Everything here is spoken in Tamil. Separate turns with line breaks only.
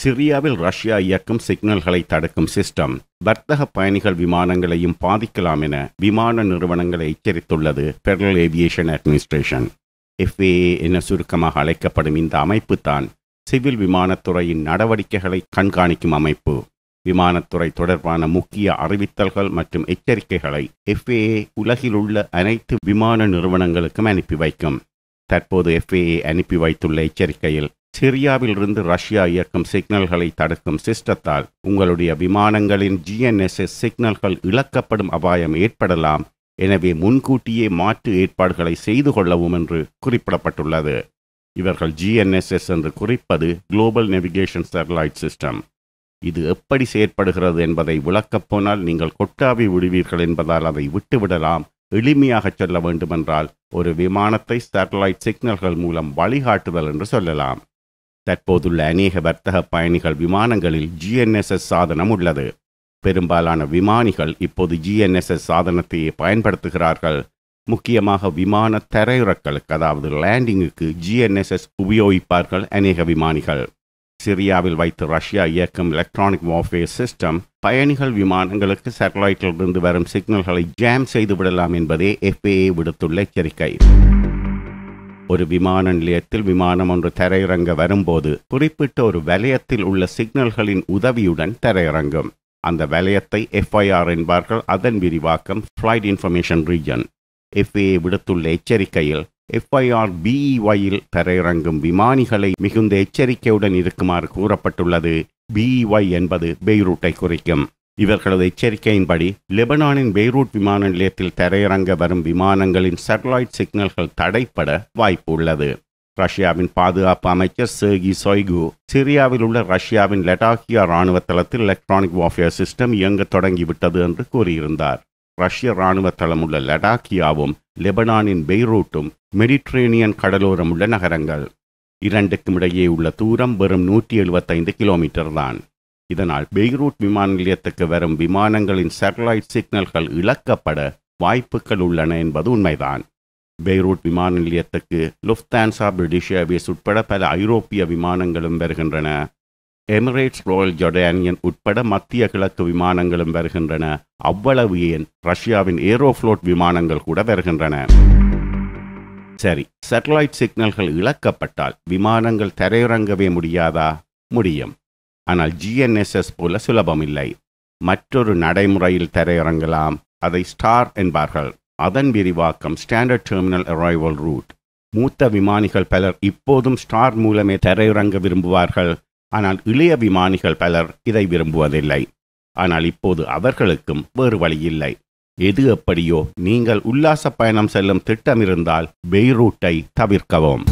சிரியாவில் ரஷ்யா இயக்கும் சிக்னல்களை தடுக்கும் சிஸ்டம் வர்த்தக பயணிகள் விமானங்களையும் பாதிக்கலாம் என விமான நிறுவனங்களை எச்சரித்துள்ளது பெடரல் ஏவியேஷன் அட்மினிஸ்ட்ரேஷன் எஃப்ஏஏ என சுருக்கமாக அழைக்கப்படும் இந்த அமைப்பு தான் சிவில் விமானத்துறையின் நடவடிக்கைகளை கண்காணிக்கும் அமைப்பு விமானத்துறை தொடர்பான முக்கிய அறிவித்தல்கள் மற்றும் எச்சரிக்கைகளை எஃப்ஏஏ உலகில் உள்ள அனைத்து விமான நிறுவனங்களுக்கும் அனுப்பி வைக்கும் தற்போது எஃப்ஏஏ அனுப்பி வைத்துள்ள எச்சரிக்கையில் சிரியாவிலிருந்து ரஷ்யா இயக்கும் சிக்னல்களை தடுக்கும் சிஸ்டத்தால் உங்களுடைய விமானங்களின் ஜிஎன்எஸ்எஸ் சிக்னல்கள் இழக்கப்படும் அபாயம் ஏற்படலாம் எனவே முன்கூட்டியே மாற்று ஏற்பாடுகளை செய்து கொள்ளவும் என்று குறிப்பிடப்பட்டுள்ளது இவர்கள் ஜிஎன்எஸ்எஸ் என்று குறிப்பது குளோபல் நெவிகேஷன் சேட்டலைட் சிஸ்டம் இது எப்படி செயற்படுகிறது என்பதை விளக்கப் போனால் நீங்கள் கொட்டாவி விடுவீர்கள் என்பதால் அதை விட்டுவிடலாம் எளிமையாக சொல்ல வேண்டுமென்றால் ஒரு விமானத்தை சேட்டலைட் சிக்னல்கள் மூலம் வழிகாட்டுதல் என்று சொல்லலாம் தற்போதுள்ள அநேக வர்த்தக பயணிகள் விமானங்களில் ஜிஎன்எஸ்எஸ் சாதனம் உள்ளது பெரும்பாலான விமானிகள் இப்போது ஜிஎன்எஸ்எஸ் சாதனத்தையே பயன்படுத்துகிறார்கள் முக்கியமாக விமான தரையுறக்களுக்கு அதாவது லேண்டிங்குக்கு ஜிஎன்எஸ்எஸ் உபயோகிப்பார்கள் அநேக விமானிகள் சிரியாவில் வைத்து ரஷ்யா இயக்கும் எலக்ட்ரானிக் வார்ஃபேர் சிஸ்டம் பயணிகள் விமானங்களுக்கு சேட்டலைட்டிலிருந்து வரும் சிக்னல்களை ஜாம் செய்து விடலாம் என்பதே எஃப்ஏஏ விடுத்துள்ள எச்சரிக்கை ஒரு விமான நிலையத்தில் விமானம் ஒன்று தரையிறங்க வரும்போது குறிப்பிட்ட ஒரு வலயத்தில் உள்ள சிக்னல்களின் உதவியுடன் தரையிறங்கும் அந்த வலயத்தை எஃப்ஐஆர் என்பார்கள் அதன் விரிவாக்கம் ஃப்ளைட் இன்ஃபர்மேஷன் ரீஜன் எஃப்ஏ விடுத்துள்ள எச்சரிக்கையில் எஃப்ஐஆர் பிஇஒயில் e தரையிறங்கும் விமானிகளை மிகுந்த எச்சரிக்கையுடன் இருக்குமாறு கூறப்பட்டுள்ளது பிஇஒய் e என்பது பெய்ரூட்டை குறிக்கும் இவர்களது எச்சரிக்கையின்படி லெபனானின் பெய்ரூட் விமான நிலையத்தில் தரையிறங்க வரும் விமானங்களின் சேட்டலைட் சிக்னல்கள் தடைப்பட வாய்ப்பு உள்ளது ரஷ்யாவின் பாதுகாப்பு அமைச்சர் சேகி சொய்கு சிரியாவில் உள்ள ரஷ்யாவின் லெட்டாக்கியா இராணுவ தளத்தில் எலக்ட்ரானிக் வாஃபியர் சிஸ்டம் இயங்க தொடங்கிவிட்டது என்று கூறியிருந்தார் ரஷ்ய இராணுவ தளம் உள்ள லடாக்கியாவும் லெபனானின் பெய்ரூட்டும் மெடிட்ரேனியன் கடலோரம் உள்ள நகரங்கள் இரண்டுக்கும் இடையே உள்ள தூரம் வெறும் நூற்றி எழுபத்தைந்து கிலோமீட்டர் தான் இதனால் பெய்ரூட் விமான நிலையத்துக்கு வரும் விமானங்களின் சேட்டலைட் சிக்னல்கள் இழக்கப்பட வாய்ப்புகள் உள்ளன என்பது உண்மைதான் பெய்ரூட் விமான நிலையத்துக்கு லுஃப்தான்சா பிரிட்டிஷ் ஏர்வேஸ் உட்பட பல ஐரோப்பிய விமானங்களும் வருகின்றன எமிரேட்ஸ் ராயல் ஜொர்டானியன் உட்பட மத்திய கிழக்கு விமானங்களும் வருகின்றன அவ்வளவு ஏன் ரஷ்யாவின் ஏரோஃப்ளோட் விமானங்கள் கூட வருகின்றன சரி சேட்டலைட் சிக்னல்கள் இழக்கப்பட்டால் விமானங்கள் தரையிறங்கவே முடியாதா முடியும் ஆனால் ஜிஎன்எஸ்எஸ் போல சுலபமில்லை மற்றொரு நடைமுறையில் தரையிறங்கலாம் அதை ஸ்டார் என்பார்கள் அதன் விரிவாக்கம் ஸ்டாண்டர்ட் டெர்மினல் அரைவல் ரூட் மூத்த விமானிகள் பலர் இப்போதும் ஸ்டார் மூலமே தரையிறங்க விரும்புவார்கள் ஆனால் இளைய விமானிகள் பலர் இதை விரும்புவதில்லை ஆனால் இப்போது அவர்களுக்கும் வேறு வழியில்லை எது எப்படியோ நீங்கள் உல்லாச பயணம் செல்லும் திட்டமிருந்தால் பெய்ரூட்டை தவிர்க்கவும்